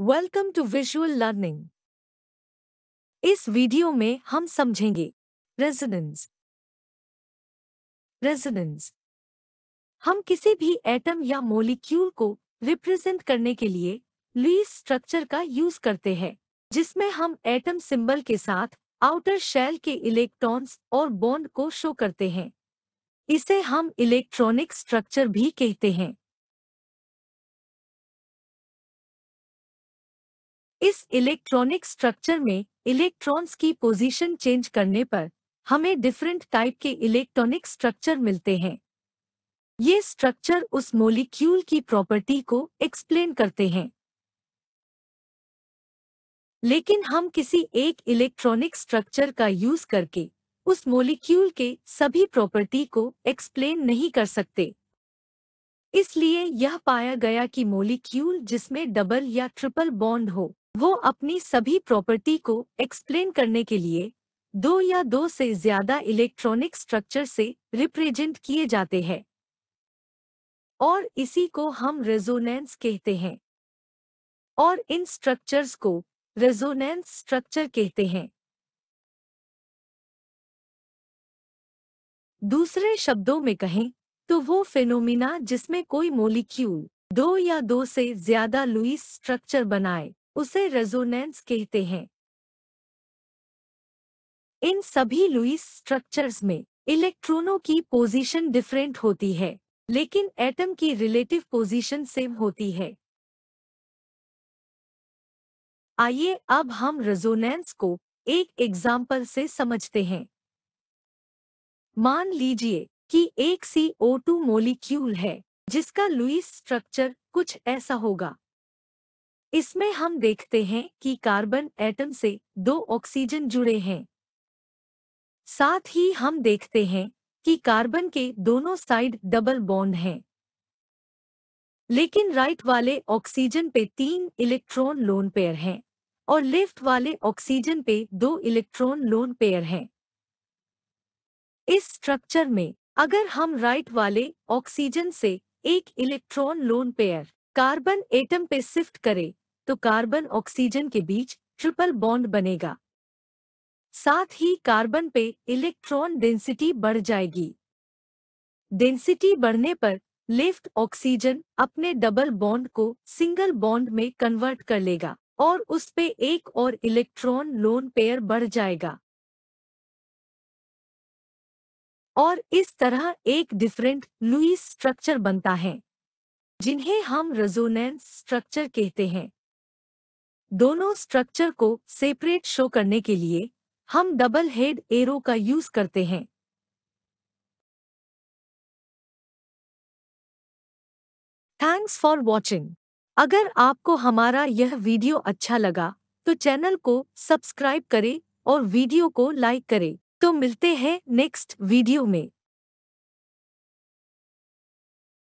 welcome to visual learning इस video में हम समझेंगे रेजोनेंस रेजोनेंस हम किसी भी एटम या मोलिक्यूल को रिप्रेजेंट करने के लिए लुईस स्ट्रक्चर का यूज करते हैं जिसमें हम एटम सिंबल के साथ आउटर शेल के इलेक्ट्रॉन्स और बॉन्ड को शो करते हैं इसे हम इलेक्ट्रॉनिक स्ट्रक्चर भी कहते हैं इस इलेक्ट्रॉनिक स्ट्रक्चर में इलेक्ट्रॉन्स की पोजीशन चेंज करने पर हमें डिफरेंट टाइप के इलेक्ट्रॉनिक स्ट्रक्चर मिलते हैं ये स्ट्रक्चर उस मोलिक्यूल की प्रॉपर्टी को एक्सप्लेन करते हैं लेकिन हम किसी एक इलेक्ट्रॉनिक स्ट्रक्चर का यूज करके उस मोलिक्यूल के सभी प्रॉपर्टी को एक्सप्लेन नहीं कर सकते इसलिए यह पाया गया कि मोलिक्यूल जिसमें डबल या ट्रिपल बॉन्ड हो वो अपनी सभी प्रॉपर्टी को एक्सप्लेन करने के लिए दो या दो से ज्यादा इलेक्ट्रॉनिक स्ट्रक्चर से रिप्रेजेंट किए जाते हैं और इसी को हम रेजोनेंस कहते हैं और इन स्ट्रक्चर्स को रेजोनेंस स्ट्रक्चर कहते हैं दूसरे शब्दों में कहें तो वो फेनोमिना जिसमें कोई मोलिक्यूल दो या दो से ज्यादा लुईस स्ट्रक्चर बनाए उसे रेजोनेंस कहते हैं इन सभी लुईस स्ट्रक्चर्स में इलेक्ट्रॉनों की पोजीशन डिफरेंट होती है लेकिन एटम की रिलेटिव पोजीशन सेम होती है आइए अब हम रेजोनेंस को एक एग्जाम्पल से समझते हैं मान लीजिए कि एक सी टू मोलिक्यूल है जिसका लुईस स्ट्रक्चर कुछ ऐसा होगा इसमें हम देखते हैं कि कार्बन एटम से दो ऑक्सीजन जुड़े हैं साथ ही हम देखते हैं कि कार्बन के दोनों साइड डबल बॉन्ड हैं लेकिन राइट वाले ऑक्सीजन पे तीन इलेक्ट्रॉन लोन पेयर हैं और लेफ्ट वाले ऑक्सीजन पे दो इलेक्ट्रॉन लोन पेयर हैं इस स्ट्रक्चर में अगर हम राइट वाले ऑक्सीजन से एक electron lone pair carbon atom पे शिफ्ट करें तो कार्बन ऑक्सीजन के बीच ट्रिपल बॉन्ड बनेगा साथ ही कार्बन पे इलेक्ट्रॉन डेंसिटी बढ़ जाएगी डेंसिटी बढ़ने पर लेफ्ट ऑक्सीजन अपने डबल बॉन्ड को सिंगल बॉन्ड में कन्वर्ट कर लेगा और उस पे एक और इलेक्ट्रॉन लोन पेयर बढ़ जाएगा और इस तरह एक डिफरेंट लुईस स्ट्रक्चर बनता है जिन्हें हम रेजोनेंस स्ट्रक्चर कहते हैं दोनों स्ट्रक्चर को सेपरेट शो करने के लिए हम डबल हेड एरो का यूज करते हैं थैंक्स फॉर वॉचिंग अगर आपको हमारा यह वीडियो अच्छा लगा तो चैनल को सब्सक्राइब करें और वीडियो को लाइक करें तो मिलते हैं नेक्स्ट वीडियो में